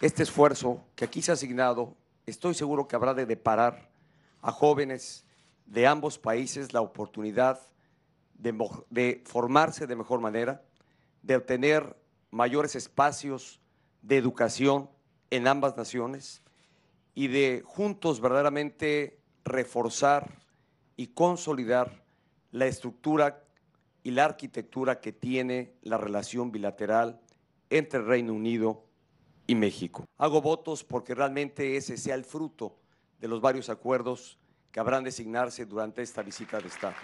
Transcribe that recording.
Este esfuerzo que aquí se ha asignado, estoy seguro que habrá de deparar a jóvenes de ambos países la oportunidad de, formarse de mejor manera, de obtener mayores espacios de educación en ambas naciones y de juntos verdaderamente reforzar y consolidar la estructura y la arquitectura que tiene la relación bilateral entre el Reino Unido México. Hago votos porque realmente ese sea el fruto de los varios acuerdos que habrán de signarse durante esta visita de Estado.